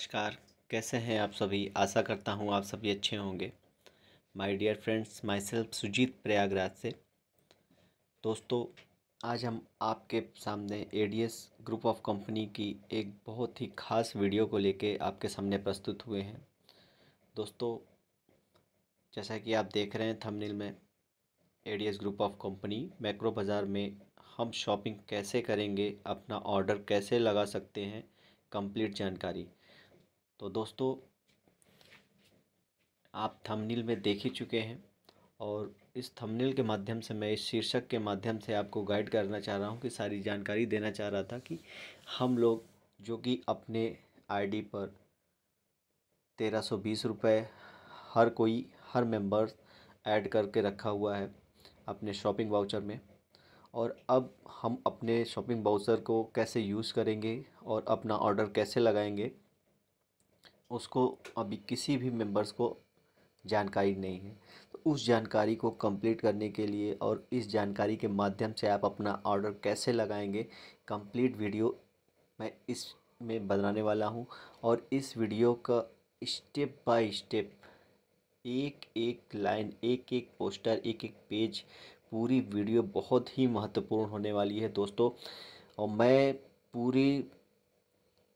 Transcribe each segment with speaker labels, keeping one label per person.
Speaker 1: नमस्कार कैसे हैं आप सभी आशा करता हूं आप सभी अच्छे होंगे my dear friends myself Sujeet Prayagraj से दोस्तों आज हम आपके सामने एडीएस ग्रुप ऑफ कंपनी की एक बहुत ही ख़ास वीडियो को लेके आपके सामने प्रस्तुत हुए हैं दोस्तों जैसा कि आप देख रहे हैं थंबनेल में ADS group of company macro बाज़ार में हम शॉपिंग कैसे करेंगे अपना ऑर्डर कैसे लगा सकते हैं कंप्लीट जानकारी तो दोस्तों आप थंबनेल में देख ही चुके हैं और इस थंबनेल के माध्यम से मैं इस शीर्षक के माध्यम से आपको गाइड करना चाह रहा हूँ कि सारी जानकारी देना चाह रहा था कि हम लोग जो कि अपने आईडी पर तेरह सौ बीस रुपये हर कोई हर मेंबर ऐड करके रखा हुआ है अपने शॉपिंग वाउचर में और अब हम अपने शॉपिंग बाउचर को कैसे यूज़ करेंगे और अपना ऑर्डर कैसे लगाएंगे उसको अभी किसी भी मेंबर्स को जानकारी नहीं है तो उस जानकारी को कंप्लीट करने के लिए और इस जानकारी के माध्यम से आप अपना ऑर्डर कैसे लगाएंगे कंप्लीट वीडियो मैं इस में बनाने वाला हूं और इस वीडियो का स्टेप बाय स्टेप एक एक लाइन एक एक पोस्टर एक एक पेज पूरी वीडियो बहुत ही महत्वपूर्ण होने वाली है दोस्तों और मैं पूरी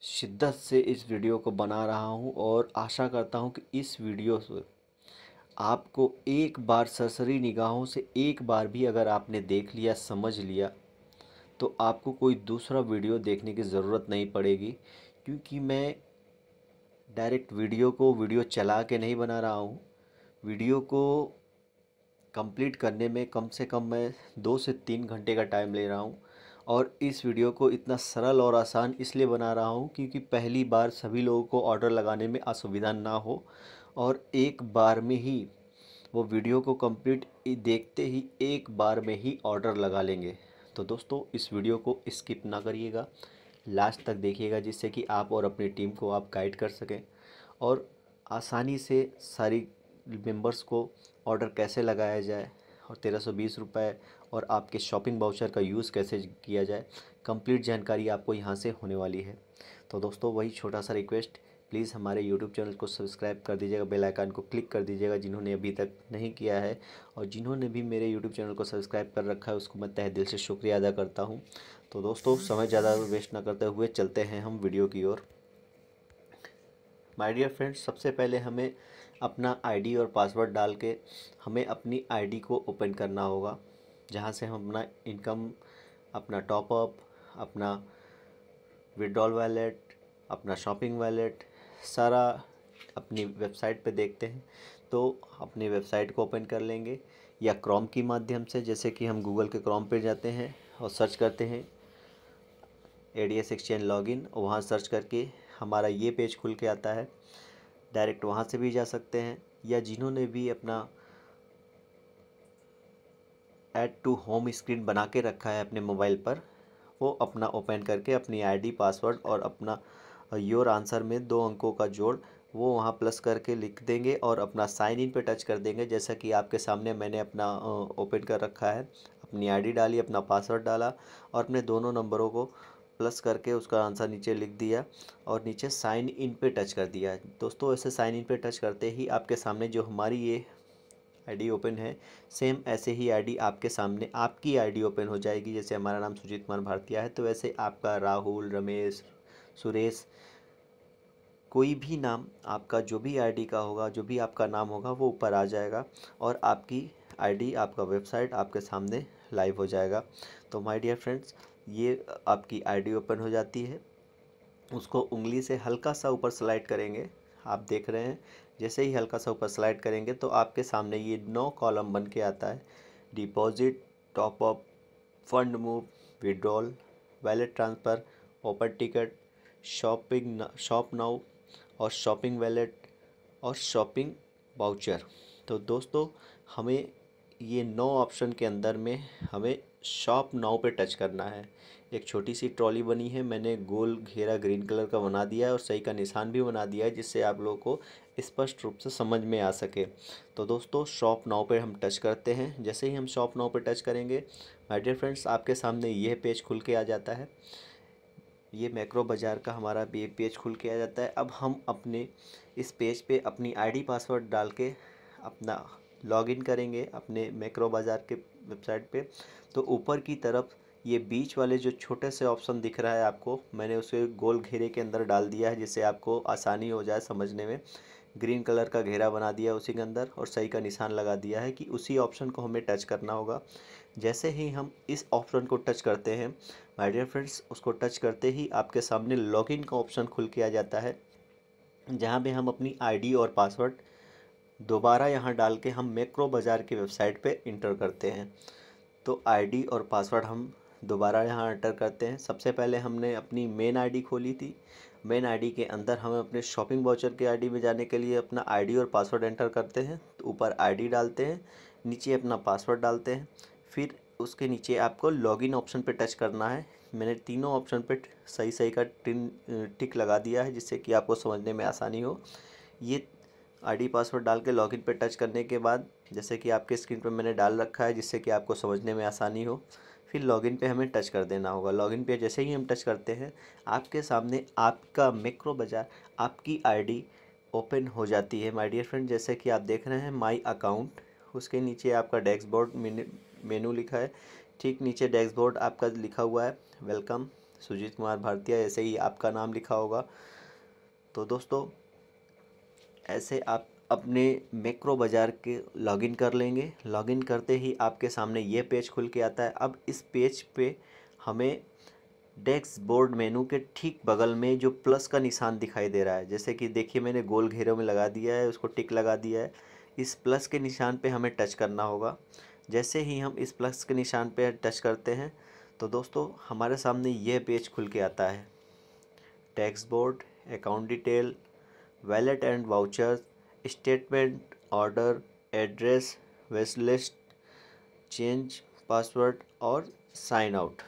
Speaker 1: शिद्दत से इस वीडियो को बना रहा हूं और आशा करता हूं कि इस वीडियो से आपको एक बार सरसरी निगाहों से एक बार भी अगर आपने देख लिया समझ लिया तो आपको कोई दूसरा वीडियो देखने की ज़रूरत नहीं पड़ेगी क्योंकि मैं डायरेक्ट वीडियो को वीडियो चला के नहीं बना रहा हूँ वीडियो को कंप्लीट करने में कम से कम मैं दो से तीन घंटे का टाइम ले रहा हूँ और इस वीडियो को इतना सरल और आसान इसलिए बना रहा हूँ क्योंकि पहली बार सभी लोगों को ऑर्डर लगाने में असुविधा ना हो और एक बार में ही वो वीडियो को कंप्लीट देखते ही एक बार में ही ऑर्डर लगा लेंगे तो दोस्तों इस वीडियो को स्किप ना करिएगा लास्ट तक देखिएगा जिससे कि आप और अपनी टीम को आप गाइड कर सकें और आसानी से सारी मेंबर्स को ऑर्डर कैसे लगाया जाए और तेरह सौ बीस रुपये और आपके शॉपिंग बाउचर का यूज़ कैसे किया जाए कंप्लीट जानकारी आपको यहाँ से होने वाली है तो दोस्तों वही छोटा सा रिक्वेस्ट प्लीज़ हमारे यूट्यूब चैनल को सब्सक्राइब कर दीजिएगा बेल आइकन को क्लिक कर दीजिएगा जिन्होंने अभी तक नहीं किया है और जिन्होंने भी मेरे यूट्यूब चैनल को सब्सक्राइब कर रखा है उसको मैं तहे दिल से शुक्रिया अदा करता हूँ तो दोस्तों समय ज़्यादा वेस्ट ना करते हुए चलते हैं हम वीडियो की ओर माय डियर फ्रेंड्स सबसे पहले हमें अपना आईडी और पासवर्ड डाल के हमें अपनी आईडी को ओपन करना होगा जहाँ से हम अपना इनकम अपना टॉपअप अपना विड्रॉल वैलेट अपना शॉपिंग वैलेट सारा अपनी वेबसाइट पे देखते हैं तो अपनी वेबसाइट को ओपन कर लेंगे या क्रॉम के माध्यम से जैसे कि हम गूगल के क्रोम पे जाते हैं और सर्च करते हैं A D S exchange in वहाँ सर्च करके हमारा ये पेज खुल के आता है डायरेक्ट वहाँ से भी जा सकते हैं या जिन्होंने भी अपना ऐड टू होम स्क्रीन बना के रखा है अपने मोबाइल पर वो अपना ओपन करके अपनी आईडी पासवर्ड और अपना योर आंसर में दो अंकों का जोड़ वो वहाँ प्लस करके लिख देंगे और अपना साइन इन पे टच कर देंगे जैसा कि आपके सामने मैंने अपना ओपन कर रखा है अपनी आईडी डाली अपना पासवर्ड डाला और अपने दोनों नंबरों को प्लस करके उसका आंसर नीचे लिख दिया और नीचे साइन इन पे टच कर दिया दोस्तों ऐसे साइन इन पे टच करते ही आपके सामने जो हमारी ये आईडी ओपन है सेम ऐसे ही आईडी आपके सामने आपकी आईडी ओपन हो जाएगी जैसे हमारा नाम सुजीत कुमार भारतीय है तो वैसे आपका राहुल रमेश सुरेश कोई भी नाम आपका जो भी आईडी का होगा जो भी आपका नाम होगा वो ऊपर आ जाएगा और आपकी आईडी आपका वेबसाइट आपके सामने लाइव हो जाएगा तो माय डियर फ्रेंड्स ये आपकी आईडी ओपन हो जाती है उसको उंगली से हल्का सा ऊपर स्लाइड करेंगे आप देख रहे हैं जैसे ही हल्का सा ऊपर स्लाइड करेंगे तो आपके सामने ये नौ कॉलम बन के आता है deposit top up fund move withdrawal wallet transfer offer ticket shopping shop now और शॉपिंग वैलेट और शॉपिंग वाउचर तो दोस्तों हमें ये नौ ऑप्शन के अंदर में हमें शॉप नाउ पे टच करना है एक छोटी सी ट्रॉली बनी है मैंने गोल घेरा ग्रीन कलर का बना दिया है और सही का निशान भी बना दिया है जिससे आप लोगों को स्पष्ट रूप से समझ में आ सके तो दोस्तों शॉप नाव पर हम टच करते हैं जैसे ही हम शॉप नाव पर टच करेंगे माय डियर फ्रेंड्स आपके सामने यह पेज खुल के आ जाता है ये मैक्रो बाज़ार का हमारा ये पेज खुल के आ जाता है अब हम अपने इस पेज पे अपनी आईडी पासवर्ड डाल के अपना लॉगिन करेंगे अपने मैक्रो बाज़ार के वेबसाइट पे तो ऊपर की तरफ ये बीच वाले जो छोटे से ऑप्शन दिख रहा है आपको मैंने उसे गोल घेरे के अंदर डाल दिया है जिससे आपको आसानी हो जाए समझने में ग्रीन कलर का घेरा बना दिया उसी के अंदर और सही का निशान लगा दिया है कि उसी ऑप्शन को हमें टच करना होगा जैसे ही हम इस ऑप्शन को टच करते हैं माय डियर फ्रेंड्स उसको टच करते ही आपके सामने लॉगिन का ऑप्शन खुल के आ जाता है जहाँ पे हम अपनी आईडी और पासवर्ड दोबारा यहाँ डाल के हम मेक्रो बाज़ार की वेबसाइट पे इंटर करते हैं तो डी और पासवर्ड हम दोबारा यहाँ एंटर करते हैं सबसे पहले हमने अपनी मेन आईडी खोली थी मेन आईडी के अंदर हमें अपने शॉपिंग वाउचर के आईडी में जाने के लिए अपना आईडी और पासवर्ड एंटर करते हैं तो ऊपर आईडी डालते हैं नीचे अपना पासवर्ड डालते हैं फिर उसके नीचे आपको लॉगिन ऑप्शन पर टच करना है मैंने तीनों ऑप्शन पर सही सही का टिन टिक लगा दिया है जिससे कि आपको समझने में आसानी हो ये आईडी पासवर्ड डाल के लॉगिन पर टच करने के बाद जैसे कि आपके स्क्रीन पर मैंने डाल रखा है जिससे कि आपको समझने में आसानी हो फिर लॉगिन पे हमें टच कर देना होगा लॉगिन पे जैसे ही हम टच करते हैं आपके सामने आपका मेक्रो बाज़ार आपकी आईडी ओपन हो जाती है माय डियर फ्रेंड जैसे कि आप देख रहे हैं माय अकाउंट उसके नीचे आपका बोर्ड मेनू लिखा है ठीक नीचे बोर्ड आपका लिखा हुआ है वेलकम सुजीत कुमार भारतीय ऐसे ही आपका नाम लिखा होगा तो दोस्तों ऐसे आप अपने मैक्रो बाज़ार के लॉगिन कर लेंगे लॉगिन करते ही आपके सामने ये पेज खुल के आता है अब इस पेज पे हमें बोर्ड मेनू के ठीक बगल में जो प्लस का निशान दिखाई दे रहा है जैसे कि देखिए मैंने गोल घेरों में लगा दिया है उसको टिक लगा दिया है इस प्लस के निशान पे हमें टच करना होगा जैसे ही हम इस प्लस के निशान पर टच करते हैं तो दोस्तों हमारे सामने यह पेज खुल के आता है dashboard account detail wallet and vouchers statement order address west change password और साइन आउट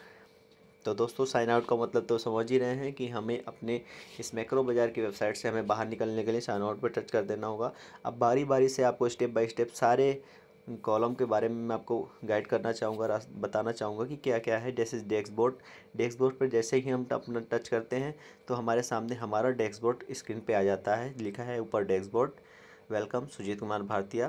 Speaker 1: तो दोस्तों साइन आउट का मतलब तो समझ ही रहे हैं कि हमें अपने इस मैक्रो बाज़ार की वेबसाइट से हमें बाहर निकलने के लिए साइन आउट पर टच कर देना होगा अब बारी बारी से आपको स्टेप बाय स्टेप सारे कॉलम के बारे में मैं आपको गाइड करना चाहूँगा बताना चाहूँगा कि क्या क्या है जैसे डैशबोर्ड बोर्ड पर जैसे ही हम अपना टच करते हैं तो हमारे सामने हमारा बोर्ड स्क्रीन पर आ जाता है लिखा है ऊपर डैशबोर्ड वेलकम सुजीत कुमार भारतीय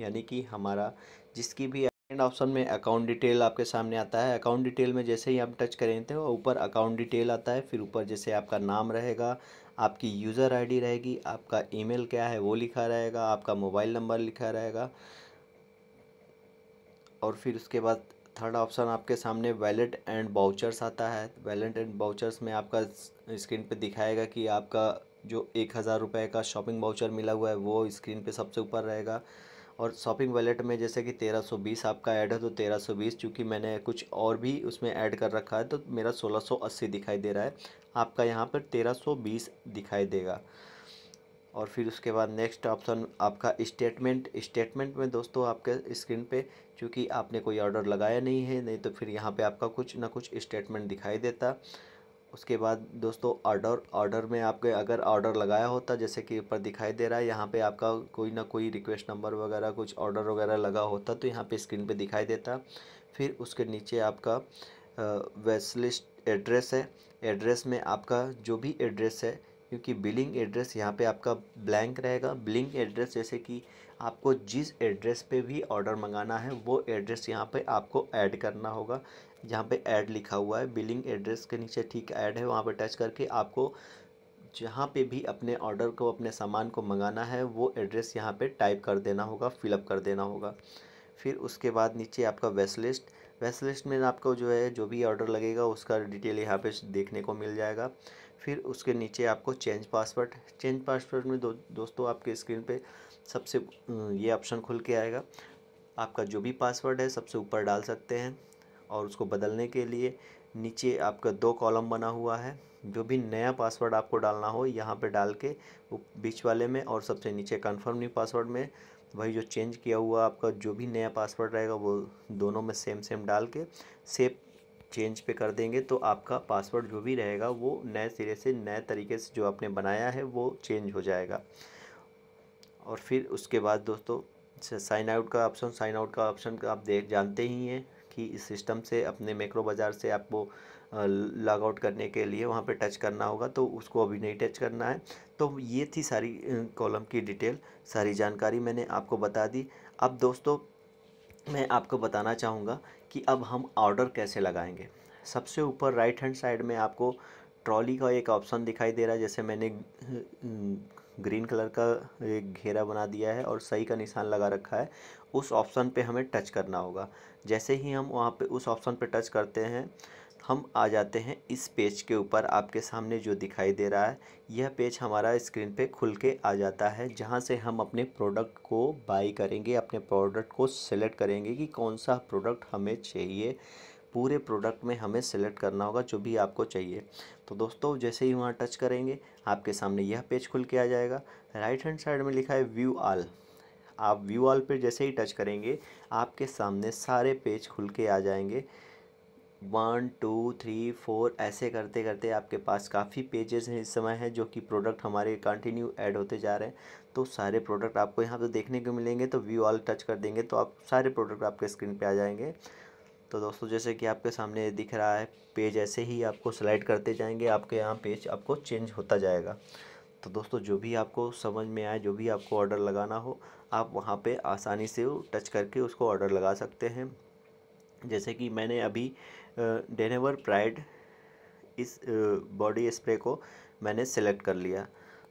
Speaker 1: यानी कि हमारा जिसकी भी एंड ऑप्शन में अकाउंट डिटेल आपके सामने आता है अकाउंट डिटेल में जैसे ही आप टच करेंगे तो ऊपर अकाउंट डिटेल आता है फिर ऊपर जैसे आपका नाम रहेगा आपकी यूज़र आईडी रहेगी आपका ईमेल क्या है वो लिखा रहेगा आपका मोबाइल नंबर लिखा रहेगा और फिर उसके बाद थर्ड ऑप्शन आपके सामने वैलेट एंड बाउचर्स आता है वैलेट एंड बाउचर्स में आपका स्क्रीन पे दिखाएगा कि आपका जो एक हज़ार रुपये का शॉपिंग वाउचर मिला हुआ है वो स्क्रीन पे सबसे ऊपर रहेगा और शॉपिंग वैलेट में जैसे कि तेरह सौ बीस आपका ऐड है तो तेरह सौ बीस चूँकि मैंने कुछ और भी उसमें ऐड कर रखा है तो मेरा सोलह सौ अस्सी दिखाई दे रहा है आपका यहाँ पर तेरह सौ बीस दिखाई देगा और फिर उसके बाद नेक्स्ट ऑप्शन आपका स्टेटमेंट स्टेटमेंट में दोस्तों आपके स्क्रीन पे चूँकि आपने कोई ऑर्डर लगाया नहीं है नहीं तो फिर यहाँ पे आपका कुछ ना कुछ स्टेटमेंट दिखाई देता उसके बाद दोस्तों ऑर्डर ऑर्डर में आपके अगर ऑर्डर लगाया होता जैसे कि ऊपर दिखाई दे रहा है यहाँ पे आपका कोई ना कोई रिक्वेस्ट नंबर वगैरह कुछ ऑर्डर वगैरह लगा होता तो यहाँ पे स्क्रीन पे दिखाई देता फिर उसके नीचे आपका वेस्टलिस्ट एड्रेस है एड्रेस में आपका जो भी एड्रेस है क्योंकि बिलिंग एड्रेस यहाँ पे आपका ब्लैंक रहेगा बिलिंग एड्रेस जैसे कि आपको जिस एड्रेस पे भी ऑर्डर मंगाना है वो एड्रेस यहाँ पे आपको ऐड करना होगा जहाँ पे ऐड लिखा हुआ है बिलिंग एड्रेस के नीचे ठीक ऐड है वहाँ पे टच करके आपको जहाँ पे भी अपने ऑर्डर को अपने सामान को मंगाना है वो एड्रेस यहाँ पे टाइप कर देना होगा फिलअप कर देना होगा फिर उसके बाद नीचे आपका वेस्ट लिस्ट वेस्ट लिस्ट में आपको जो है जो भी ऑर्डर लगेगा उसका डिटेल यहाँ पे देखने को मिल जाएगा फिर उसके नीचे आपको चेंज पासवर्ड चेंज पासवर्ड में दो दोस्तों आपके स्क्रीन पर सबसे ये ऑप्शन खुल के आएगा आपका जो भी पासवर्ड है सबसे ऊपर डाल सकते हैं और उसको बदलने के लिए नीचे आपका दो कॉलम बना हुआ है जो भी नया पासवर्ड आपको डालना हो यहाँ पे डाल के बीच वाले में और सबसे नीचे कन्फर्म न्यू पासवर्ड में वही जो चेंज किया हुआ आपका जो भी नया पासवर्ड रहेगा वो दोनों में सेम सेम डाल के सेप चेंज पे कर देंगे तो आपका पासवर्ड जो भी रहेगा वो नए सिरे से नए तरीके से जो आपने बनाया है वो चेंज हो जाएगा और फिर उसके बाद दोस्तों साइन आउट का ऑप्शन साइन आउट का ऑप्शन आप देख जानते ही हैं कि इस सिस्टम से अपने मैक्रो बाज़ार से आपको लॉग आउट करने के लिए वहाँ पे टच करना होगा तो उसको अभी नहीं टच करना है तो ये थी सारी कॉलम की डिटेल सारी जानकारी मैंने आपको बता दी अब दोस्तों मैं आपको बताना चाहूँगा कि अब हम ऑर्डर कैसे लगाएंगे सबसे ऊपर राइट हैंड साइड में आपको ट्रॉली का एक ऑप्शन दिखाई दे रहा है जैसे मैंने ग्रीन कलर का एक घेरा बना दिया है और सही का निशान लगा रखा है उस ऑप्शन पे हमें टच करना होगा जैसे ही हम वहाँ पे उस ऑप्शन पे टच करते हैं हम आ जाते हैं इस पेज के ऊपर आपके सामने जो दिखाई दे रहा है यह पेज हमारा स्क्रीन पे खुल के आ जाता है जहाँ से हम अपने प्रोडक्ट को बाई करेंगे अपने प्रोडक्ट को सिलेक्ट करेंगे कि कौन सा प्रोडक्ट हमें चाहिए पूरे प्रोडक्ट में हमें सेलेक्ट करना होगा जो भी आपको चाहिए तो दोस्तों जैसे ही वहाँ टच करेंगे आपके सामने यह पेज खुल के आ जाएगा राइट हैंड साइड में लिखा है व्यू आल आप व्यू ऑल पर जैसे ही टच करेंगे आपके सामने सारे पेज खुल के आ जाएंगे वन टू थ्री फोर ऐसे करते करते आपके पास काफ़ी पेजेस हैं इस समय हैं जो कि प्रोडक्ट हमारे कंटिन्यू ऐड होते जा रहे हैं तो सारे प्रोडक्ट आपको यहाँ तो देखने को मिलेंगे तो व्यू ऑल टच कर देंगे तो आप सारे प्रोडक्ट आपके स्क्रीन पे आ जाएंगे तो दोस्तों जैसे कि आपके सामने दिख रहा है पेज ऐसे ही आपको स्लाइड करते जाएंगे आपके यहाँ पेज आपको चेंज होता जाएगा तो दोस्तों जो भी आपको समझ में आए जो भी आपको ऑर्डर लगाना हो आप वहाँ पे आसानी से टच करके उसको ऑर्डर लगा सकते हैं जैसे कि मैंने अभी डेनेवर प्राइड इस बॉडी स्प्रे को मैंने सेलेक्ट कर लिया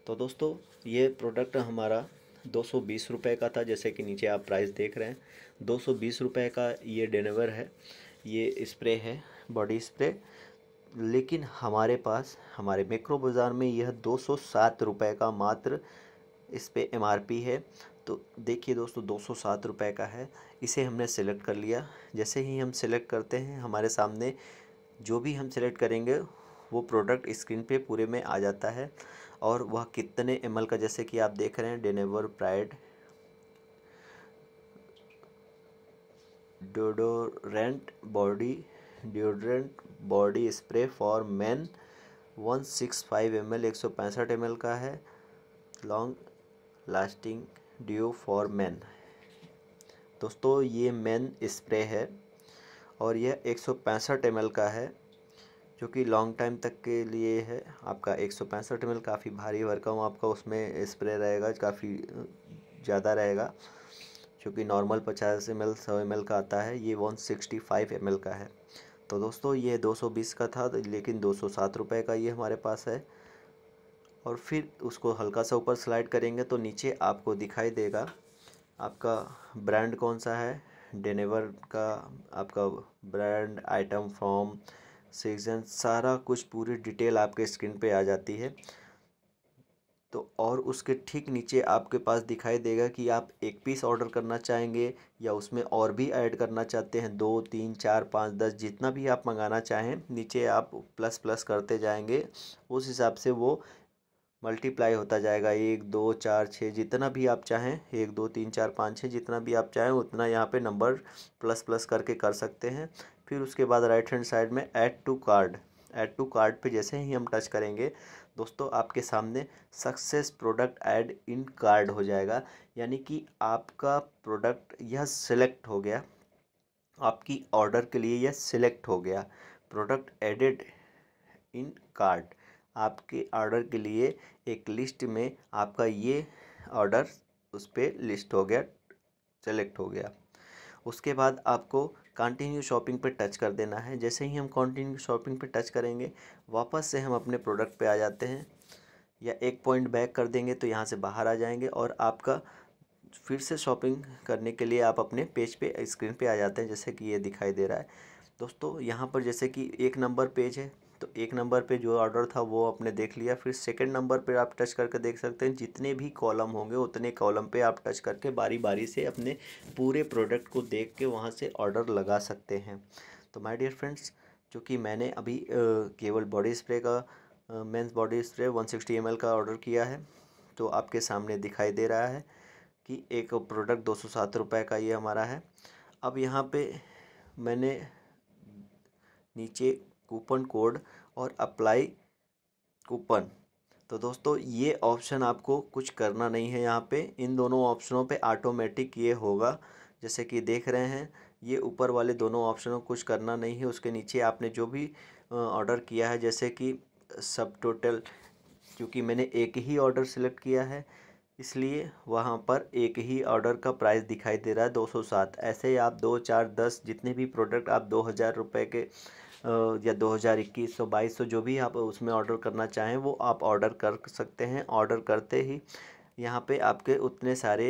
Speaker 1: तो दोस्तों ये प्रोडक्ट हमारा दो सौ बीस रुपये का था जैसे कि नीचे आप प्राइस देख रहे हैं दो सौ बीस रुपये का ये डेनेवर है ये स्प्रे है बॉडी स्प्रे लेकिन हमारे पास हमारे मेक्रो बाज़ार में यह दो सौ सात रुपये का मात्र इस पर एम आर पी है तो देखिए दोस्तों दो सौ सात रुपये का है इसे हमने सेलेक्ट कर लिया जैसे ही हम सेलेक्ट करते हैं हमारे सामने जो भी हम सेलेक्ट करेंगे वो प्रोडक्ट स्क्रीन पे पूरे में आ जाता है और वह कितने एम का जैसे कि आप देख रहे हैं Denver pride deodorant body deodorant body spray for man one six five M L एक सौ पैंसठ एम एल का है long lasting deo for man दोस्तों ये मैन स्प्रे है और यह एक सौ पैंसठ एम एल का है जो कि लॉन्ग टाइम तक के लिए है आपका एक सौ पैंसठ एम एल काफ़ी भारी भरकम आपका उसमें स्प्रे रहेगा काफ़ी ज़्यादा रहेगा क्योंकि नॉर्मल पचास एम एल सौ एम एल का आता है ये one sixty five M L का है तो दोस्तों ये 220 का था लेकिन दो सौ का ये हमारे पास है और फिर उसको हल्का सा ऊपर स्लाइड करेंगे तो नीचे आपको दिखाई देगा आपका ब्रांड कौन सा है डेनेवर का आपका ब्रांड आइटम फॉर्म सीजन सारा कुछ पूरी डिटेल आपके स्क्रीन पे आ जाती है तो और उसके ठीक नीचे आपके पास दिखाई देगा कि आप एक पीस ऑर्डर करना चाहेंगे या उसमें और भी ऐड करना चाहते हैं दो तीन चार पाँच दस जितना भी आप मंगाना चाहें नीचे आप प्लस प्लस करते जाएंगे उस हिसाब से वो मल्टीप्लाई होता जाएगा एक दो चार छः जितना भी आप चाहें एक दो तीन चार पाँच छः जितना भी आप चाहें उतना यहाँ पे नंबर प्लस प्लस करके कर सकते हैं फिर उसके बाद राइट हैंड साइड में add to cart add to cart पे जैसे ही हम टच करेंगे दोस्तों आपके सामने success product add in cart हो जाएगा यानी कि आपका प्रोडक्ट यह सिलेक्ट हो गया आपकी ऑर्डर के लिए यह सिलेक्ट हो गया प्रोडक्ट एडेड इन कार्ड आपके ऑर्डर के लिए एक लिस्ट में आपका ये ऑर्डर उस पर लिस्ट हो गया सेलेक्ट हो गया उसके बाद आपको कंटिन्यू शॉपिंग पे टच कर देना है जैसे ही हम कंटिन्यू शॉपिंग पे टच करेंगे वापस से हम अपने प्रोडक्ट पे आ जाते हैं या एक पॉइंट बैक कर देंगे तो यहाँ से बाहर आ जाएंगे और आपका फिर से शॉपिंग करने के लिए आप अपने पेज पे स्क्रीन पे आ जाते हैं जैसे कि ये दिखाई दे रहा है दोस्तों यहाँ पर जैसे कि एक नंबर पेज है तो एक नंबर पे जो ऑर्डर था वो आपने देख लिया फिर सेकंड नंबर पे आप टच करके देख सकते हैं जितने भी कॉलम होंगे उतने कॉलम पे आप टच करके बारी बारी से अपने पूरे प्रोडक्ट को देख के वहाँ से ऑर्डर लगा सकते हैं तो माय डियर फ्रेंड्स जो कि मैंने अभी केवल बॉडी स्प्रे का men's body spray one sixty का ऑर्डर किया है तो आपके सामने दिखाई दे रहा है कि एक प्रोडक्ट दो सौ रुपये का ये हमारा है अब यहाँ पर मैंने नीचे कूपन कोड और अप्लाई कूपन तो दोस्तों ये ऑप्शन आपको कुछ करना नहीं है यहाँ पे इन दोनों ऑप्शनों पे ऑटोमेटिक ये होगा जैसे कि देख रहे हैं ये ऊपर वाले दोनों ऑप्शनों को कुछ करना नहीं है उसके नीचे आपने जो भी ऑर्डर किया है जैसे कि सब टोटल क्योंकि मैंने एक ही ऑर्डर सेलेक्ट किया है इसलिए वहाँ पर एक ही ऑर्डर का प्राइस दिखाई दे रहा है दो ऐसे ही आप दो चार दस जितने भी प्रोडक्ट आप दो हज़ार रुपये के या 2021 सौ बाईस सौ जो भी आप उसमें ऑर्डर करना चाहें वो आप ऑर्डर कर सकते हैं ऑर्डर करते ही यहाँ पे आपके उतने सारे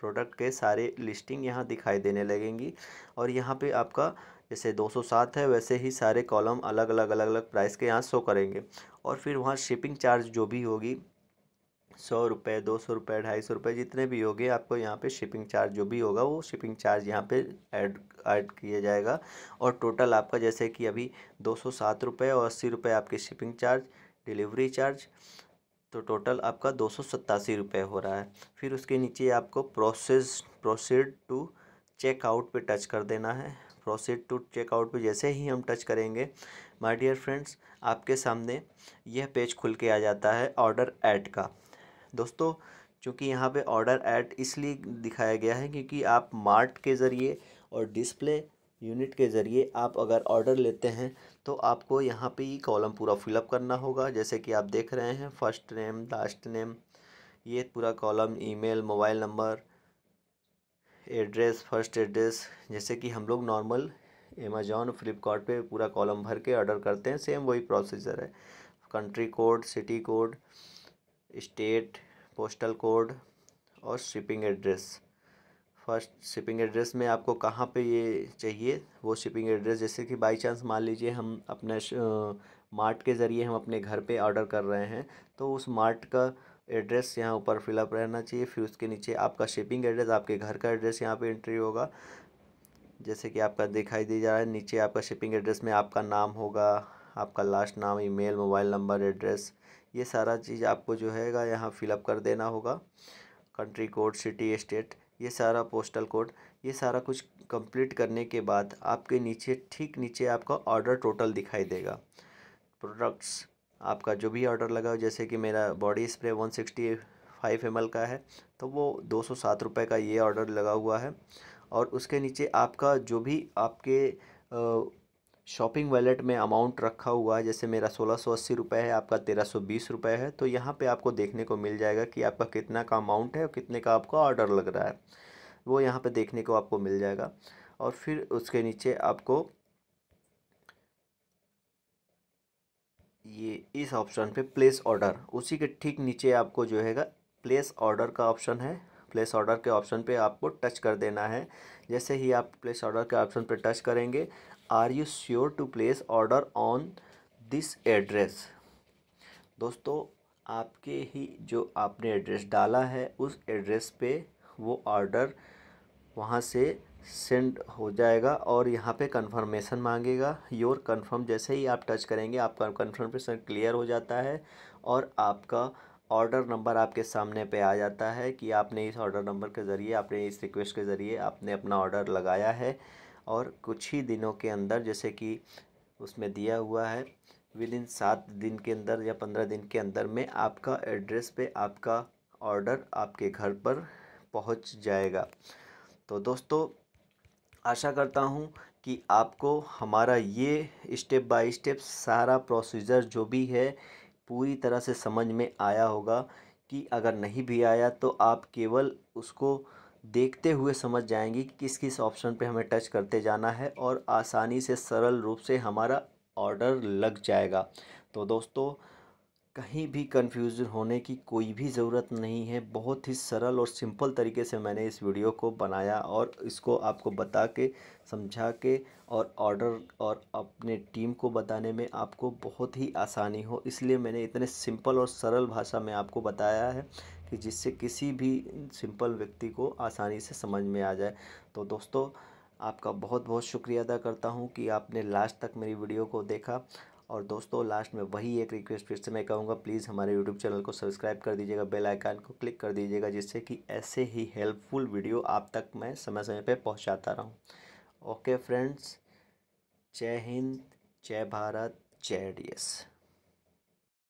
Speaker 1: प्रोडक्ट के सारे लिस्टिंग यहाँ दिखाई देने लगेंगी और यहाँ पे आपका जैसे 207 है वैसे ही सारे कॉलम अलग अलग अलग अलग प्राइस के यहाँ शो करेंगे और फिर वहाँ शिपिंग चार्ज जो भी होगी सौ रुपये दो सौ रुपये ढाई सौ रुपये जितने भी होंगे आपको यहाँ पे शिपिंग चार्ज जो भी होगा वो शिपिंग चार्ज यहाँ पे ऐड ऐड किया जाएगा और टोटल आपका जैसे कि अभी दो सौ सात रुपये और अस्सी रुपये आपके शिपिंग चार्ज डिलीवरी चार्ज तो टोटल आपका दो सौ सत्तासी रुपये हो रहा है फिर उसके नीचे आपको प्रोसेस प्रोसीड टू चेकआउट पर टच कर देना है प्रोसीड टू चेकआउट पर जैसे ही हम टच करेंगे माई डियर फ्रेंड्स आपके सामने यह पेज खुल के आ जाता है ऑर्डर ऐड का दोस्तों चूँकि यहाँ पे ऑर्डर ऐड इसलिए दिखाया गया है क्योंकि आप मार्ट के ज़रिए और डिस्प्ले यूनिट के ज़रिए आप अगर ऑर्डर लेते हैं तो आपको यहाँ पे ये कॉलम पूरा फिलअप करना होगा जैसे कि आप देख रहे हैं फर्स्ट नेम लास्ट नेम ये पूरा column email mobile number address first address जैसे कि हम लोग नॉर्मल अमेजोन फ्लिपकार्ट पूरा कॉलम भर के ऑर्डर करते हैं सेम वही प्रोसीजर है country code city code state postal code और shipping address first shipping address में आपको कहाँ पे ये चाहिए वो शिपिंग एड्रेस जैसे कि बाई चांस मान लीजिए हम अपने मार्ट के ज़रिए हम अपने घर पे ऑर्डर कर रहे हैं तो उस मार्ट का एड्रेस यहाँ ऊपर फिलअप रहना चाहिए फिर उसके नीचे आपका शिपिंग एड्रेस आपके घर का एड्रेस यहाँ पे एंट्री होगा जैसे कि आपका दिखाई दे जा रहा है नीचे आपका शिपिंग एड्रेस में आपका नाम होगा आपका लास्ट नाम ई मोबाइल नंबर एड्रेस ये सारा चीज़ आपको जो हैगा यहाँ फिलअप कर देना होगा कंट्री कोड सिटी स्टेट ये सारा पोस्टल कोड ये सारा कुछ कंप्लीट करने के बाद आपके नीचे ठीक नीचे आपका ऑर्डर टोटल दिखाई देगा प्रोडक्ट्स आपका जो भी ऑर्डर लगा हो जैसे कि मेरा body spray one sixty five M का है तो वो दो सौ सात रुपये का ये ऑर्डर लगा हुआ है और उसके नीचे आपका जो भी आपके शॉपिंग वैलेट में अमाउंट रखा हुआ है जैसे मेरा सोलह सौ अस्सी रुपये है आपका तेरह सौ बीस रुपये है तो यहाँ पे आपको देखने को मिल जाएगा कि आपका कितना का अमाउंट है और कितने का आपका ऑर्डर लग रहा है वो यहाँ पे देखने को आपको मिल जाएगा और फिर उसके नीचे आपको ये इस ऑप्शन पे प्लेस ऑर्डर उसी के ठीक नीचे आपको जो हैगा प्लेस ऑर्डर का ऑप्शन है प्लेस ऑर्डर के ऑप्शन पर आपको टच कर देना है जैसे ही आप प्लेस ऑर्डर के ऑप्शन पर टच करेंगे are you sure to place order on this address दोस्तों आपके ही जो आपने एड्रेस डाला है उस एड्रेस पे वो ऑर्डर वहाँ से सेंड हो जाएगा और यहाँ पे कंफर्मेशन मांगेगा योर कंफर्म जैसे ही आप टच करेंगे आपका कंफर्मेशन क्लियर हो जाता है और आपका ऑर्डर नंबर आपके सामने पे आ जाता है कि आपने इस ऑर्डर नंबर के ज़रिए आपने इस रिक्वेस्ट के ज़रिए आपने अपना ऑर्डर लगाया है और कुछ ही दिनों के अंदर जैसे कि उसमें दिया हुआ है विद इन सात दिन के अंदर या पंद्रह दिन के अंदर में आपका एड्रेस पे आपका ऑर्डर आपके घर पर पहुंच जाएगा तो दोस्तों आशा करता हूँ कि आपको हमारा ये स्टेप बाय स्टेप सारा प्रोसीजर जो भी है पूरी तरह से समझ में आया होगा कि अगर नहीं भी आया तो आप केवल उसको देखते हुए समझ जाएंगे कि किस किस ऑप्शन पे हमें टच करते जाना है और आसानी से सरल रूप से हमारा ऑर्डर लग जाएगा तो दोस्तों कहीं भी कन्फ्यूज़न होने की कोई भी ज़रूरत नहीं है बहुत ही सरल और सिंपल तरीके से मैंने इस वीडियो को बनाया और इसको आपको बता के समझा के और ऑर्डर और अपने टीम को बताने में आपको बहुत ही आसानी हो इसलिए मैंने इतने सिंपल और सरल भाषा में आपको बताया है कि जिससे किसी भी सिंपल व्यक्ति को आसानी से समझ में आ जाए तो दोस्तों आपका बहुत बहुत शुक्रिया अदा करता हूँ कि आपने लास्ट तक मेरी वीडियो को देखा और दोस्तों लास्ट में वही एक रिक्वेस्ट फिर से मैं कहूँगा प्लीज़ हमारे यूट्यूब चैनल को सब्सक्राइब कर दीजिएगा बेल आइकन को क्लिक कर दीजिएगा जिससे कि ऐसे ही हेल्पफुल वीडियो आप तक मैं समय समय पर पहुँचाता रहूँ ओके फ्रेंड्स जय हिंद जय भारत जय डी